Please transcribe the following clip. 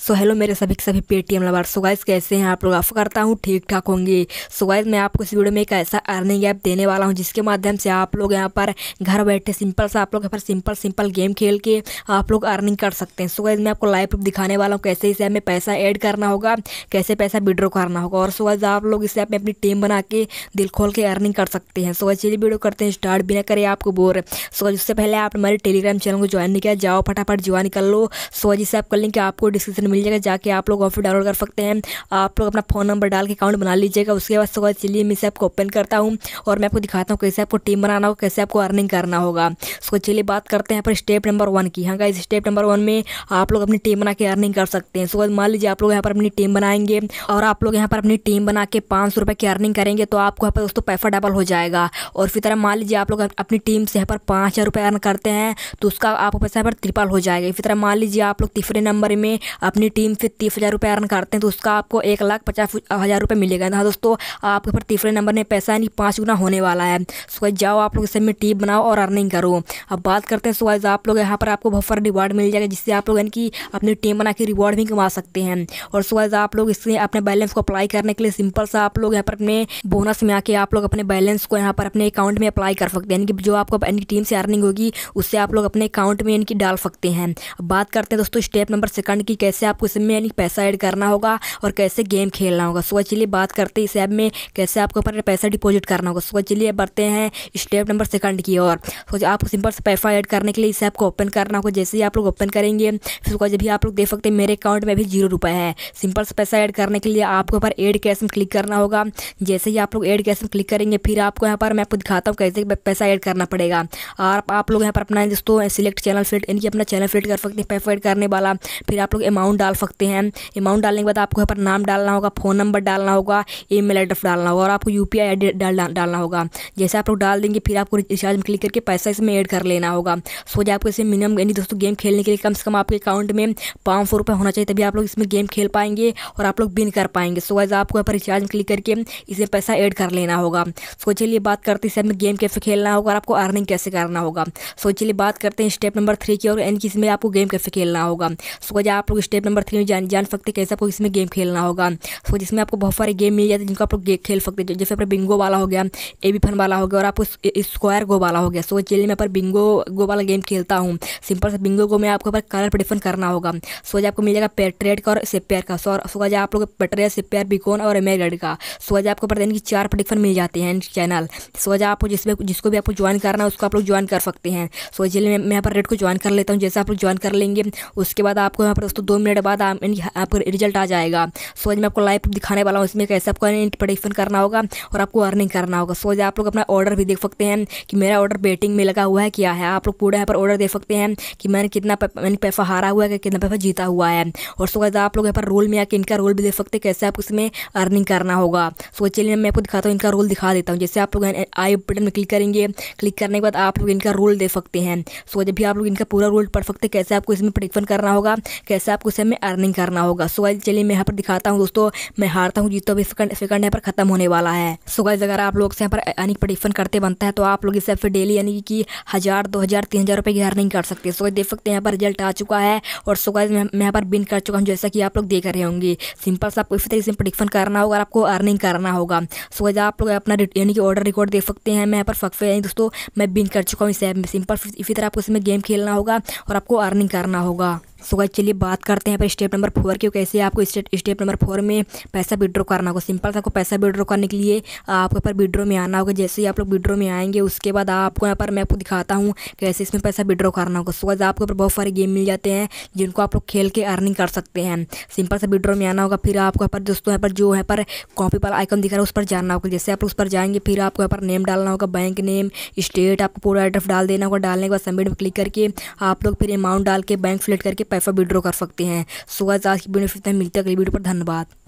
सो so, hello मेरे सभी के सभी पेटीएम लवर सो गाइस कैसे हैं आप लोग आफ करता हूँ ठीक ठाक होंगे सो गाइस मैं आपको इस वीडियो में एक ऐसा अर्निंग ऐप देने वाला हूँ जिसके माध्यम से आप लोग यहाँ पर घर बैठे सिंपल सा आप लोग यहाँ पर सिंपल सिंपल गेम खेल के आप लोग अर्निंग कर सकते हैं सो so, गाइस मैं आपको लाइव दिखाने वाला हूँ कैसे इस ऐप में पैसा ऐड करना होगा कैसे पैसा विड्रॉ करना होगा और सो गाइज आप लोग इस ऐप में अपनी टीम बना के दिल खोल के अर्निंग कर सकते हैं सो गाइज चलिए वीडियो करते हैं स्टार्ट भी ना करें आपको बोर सो गाइज उससे पहले आप हमारे टेलीग्राम चैनल को ज्वाइन नहीं किया जाओ फटाफट ज्वाइन कर लो सो गाइज इस ऐप का लिंक आपको डिस्क्रिप्शन ऑप्शन तो मिल जाएगा जाके आप लोग ऑफर डाउनलोड कर सकते हैं आप लोग अपना फ़ोन नंबर डाल के अकाउंट बना लीजिएगा उसके बाद सुबह चलिए मैं इस ऐप को ओपन करता हूँ और मैं आपको दिखाता हूँ कैसे आपको टीम बनाना होगा कैसे आपको अर्निंग करना होगा उसको चलिए बात करते हैं यहाँ पर स्टेप नंबर वन की हाँ इस स्टेप नंबर वन में आप लोग अपनी टीम बना के अर्निंग कर सकते हैं सुबह मान लीजिए आप लोग यहाँ पर अपनी टीम बनाएंगे और आप लोग यहाँ पर अपनी टीम बना के पाँच सौ की अर्निंग करेंगे तो आपको यहाँ पर दोस्तों पैसा डबल हो जाएगा और फिर तरह मान लीजिए आप लोग अपनी टीम से यहाँ पर पाँच हज़ार रुपये अर्न करते हैं तो उसका आपको पैसा यहाँ पर त्रिपल हो जाएगा इसी तरह मान लीजिए आप लोग तीसरे नंबर में अपनी टीम से तीस हज़ार रुपये अर्न करते हैं तो उसका आपको एक लाख पचास हज़ार रुपये मिलेगा हाँ दोस्तों आपके ऊपर तीसरे नंबर में पैसा यानी पाँच गुना होने वाला है सो जाओ आप लोग इस समय टीम बनाओ और अर्निंग करो अब बात करते हैं सुवाइज आप लोग यहाँ पर आपको बहुत सारे रिवार्ड मिल जाएगा जिससे आप लोग यानी अपनी टीम बना के रिवॉर्ड भी कमा सकते हैं और सुवाइज आप लोग इससे अपने बैलेंस को अप्लाई करने के लिए सिंपल सा आप लोग यहाँ पर अपने बोनस में आके आप लोग अपने बैलेंस को यहाँ पर अपने अकाउंट में अप्लाई कर सकते हैं यानी कि जो आपको इनकी टीम से अर्निंग होगी उससे आप लोग अपने अकाउंट में यानी कि डाल सकते हैं अब बात करते हैं दोस्तों स्टेप नंबर सेकंड की कैसे कैसे आपको इसमें यानी पैसा ऐड करना होगा और कैसे गेम खेलना होगा सो चलिए बात करते हैं इस ऐप में कैसे आपको अपना पैसा डिपॉजिट करना होगा सो चलिए बढ़ते हैं स्टेप नंबर सेकंड की और सोच आपको सिंपल से पैसा ऐड करने के लिए इस ऐप को ओपन करना होगा जैसे ही आप लोग ओपन करेंगे फिर उसका जब भी आप लोग देख सकते हैं मेरे अकाउंट में भी जीरो रुपये है सिंपल से पैसा ऐड करने के लिए आपको पर एड कैश में क्लिक करना होगा जैसे ही आप लोग एड कैश में क्लिक करेंगे फिर आपको यहाँ पर मैं आपको दिखाता हूँ कैसे पैसा ऐड करना पड़ेगा और आप लोग यहाँ पर अपना दोस्तों सिलेक्ट चैनल फिल्ट यानी कि अपना चैनल फिल्ट कर सकते हैं पैसा ऐड करने वाला फिर आप लोग अमाउंट अमाउंट डाल सकते हैं अमाउंट डालने के बाद आपको यहाँ पर नाम डालना होगा फ़ोन नंबर डालना होगा ई मेल एड्रेस डालना होगा और आपको यू पी आई डालना होगा जैसे आप लोग डाल देंगे फिर आपको रिचार्ज में क्लिक करके पैसा इसमें ऐड कर लेना होगा सो जो आपको इसे मिनिमम यानी दोस्तों गेम खेलने के लिए कम से कम आपके अकाउंट में पाँच सौ रुपये होना चाहिए तभी आप लोग इसमें गेम खेल पाएंगे और आप लोग बिन कर पाएंगे सो वैसे आपको यहाँ पर रिचार्ज में क्लिक करके इसमें पैसा ऐड कर लेना होगा सो चलिए बात करते हैं इसमें गेम कैसे खेलना होगा और आपको अर्निंग कैसे करना होगा सो चलिए बात करते हैं स्टेप नंबर थ्री की और यानी कि इसमें आपको गेम कैसे खेलना होगा सो आप लोग स्टेप स्टेप नंबर थ्री में जान जान सकते कैसे आपको इसमें गेम खेलना होगा सो जिसमें आपको बहुत सारे गेम मिल जाते हैं जिनको आप खेल सकते हैं जैसे अपना बिंगो वाला हो गया ए बी फन वाला हो गया और आपको स्क्वायर गो वाला हो गया सो चलिए मैं पर बिंगो गो वाला गेम खेलता हूँ सिंपल से बिंगो गो में आपको पर कलर पर डिफेंड करना होगा सो आज आपको मिल जाएगा पेट्रेट का और सेपेयर का सो आज आप लोग पेट्रेट सेपेयर बिकोन और एम का सो आज आपको पर यानी कि चार पर मिल जाते हैं चैनल सो आज आपको जिसमें जिसको भी आपको ज्वाइन करना है उसको आप लोग ज्वाइन कर सकते हैं सो चलिए मैं यहाँ पर रेड को ज्वाइन कर लेता हूँ जैसे आप लोग ज्वाइन कर लेंगे उसके बाद आपको यहाँ पर दोस्तों दो मिनट मिनट बाद आप आपका रिजल्ट आ जाएगा सो आज मैं आपको लाइव दिखाने वाला हूँ इसमें कैसे आपको प्रोडिक्शन करना होगा और आपको अर्निंग करना होगा सो आप लोग अपना ऑर्डर भी देख सकते हैं कि मेरा ऑर्डर बेटिंग में लगा हुआ है क्या है आप लोग पूरा यहाँ पर ऑर्डर देख सकते हैं कि मैंने कितना मैंने पैसा हारा हुआ है कितना पैसा जीता हुआ है और सो आप लोग यहाँ पर रोल में आकर इनका रोल भी देख सकते हैं कैसे आप इसमें अर्निंग करना होगा सो चलिए मैं आपको दिखाता हूँ इनका रोल दिखा देता हूँ जैसे आप लोग आई बटन में क्लिक करेंगे क्लिक करने के बाद आप लोग इनका रोल दे सकते हैं सो जब भी आप लोग इनका पूरा रोल पढ़ सकते हैं कैसे आपको इसमें प्रेडिक्शन करना होगा कैसे आपको इसे में अर्निंग करना होगा सो चलिए मैं यहाँ पर दिखाता हूँ दोस्तों मैं हारता हूँ जीतो भी सेकंड सेकंड यहाँ पर खत्म होने वाला है सो अगर आप लोग से यहाँ पर अर्निंग प्रोडिक्शन करते बनता है तो आप लोग इससे फिर डेली यानी कि हज़ार दो हज़ार तीन हज़ार रुपये की अर्निंग कर सकते हैं सुबह देख सकते हैं यहाँ पर रिजल्ट आ चुका है और सुबह मैं यहाँ पर बिन कर चुका हूँ जैसा कि आप लोग देख रहे होंगे सिंपल सा आपको इसी तरीके से प्रोडिक्शन करना होगा आपको अर्निंग करना होगा सुबह आप लोग अपना यानी कि ऑर्डर रिकॉर्ड देख सकते हैं मैं यहाँ पर फकफे यानी दोस्तों मैं बिन कर चुका हूँ इस ऐप में सिंपल इसी तरह आपको इसमें गेम खेलना होगा और आपको अर्निंग करना होगा सो चलिए बात करते हैं यहाँ पर स्टेप नंबर फोर की कैसे आपको स्टेप स्टेप नंबर फोर में पैसा विड्रॉ करना होगा सिंपल सा आपको पैसा विड्रॉ करने के लिए आपको पर विड्रॉ में आना होगा जैसे ही आप लोग विड्रॉ में आएंगे उसके बाद आपको यहाँ पर मैं आपको दिखाता हूँ कैसे इसमें पैसा विड्रॉ करना होगा उसके बाद आपको पर बहुत सारे गेम मिल जाते हैं जिनको आप लोग खेल के अर्निंग कर सकते हैं सिंपल सा विड्रॉ में आना होगा फिर आपको यहाँ पर दोस्तों यहाँ पर जो यहाँ पर कॉपी पर आइकन दिख रहा है उस पर जाना होगा जैसे आप उस पर जाएंगे फिर आपको यहाँ पर नेम डालना होगा बैंक नेम स्टेट आपको पूरा एड्रेस डाल देना होगा डालने के बाद सबमिट में क्लिक करके आप लोग फिर अमाउंट डाल के बैंक सेलेक्ट करके पैसा विड्रॉ कर सकते हैं हैं सो गाइस आज की वीडियो फिर मिलते हैं अगली वीडियो पर धन्यवाद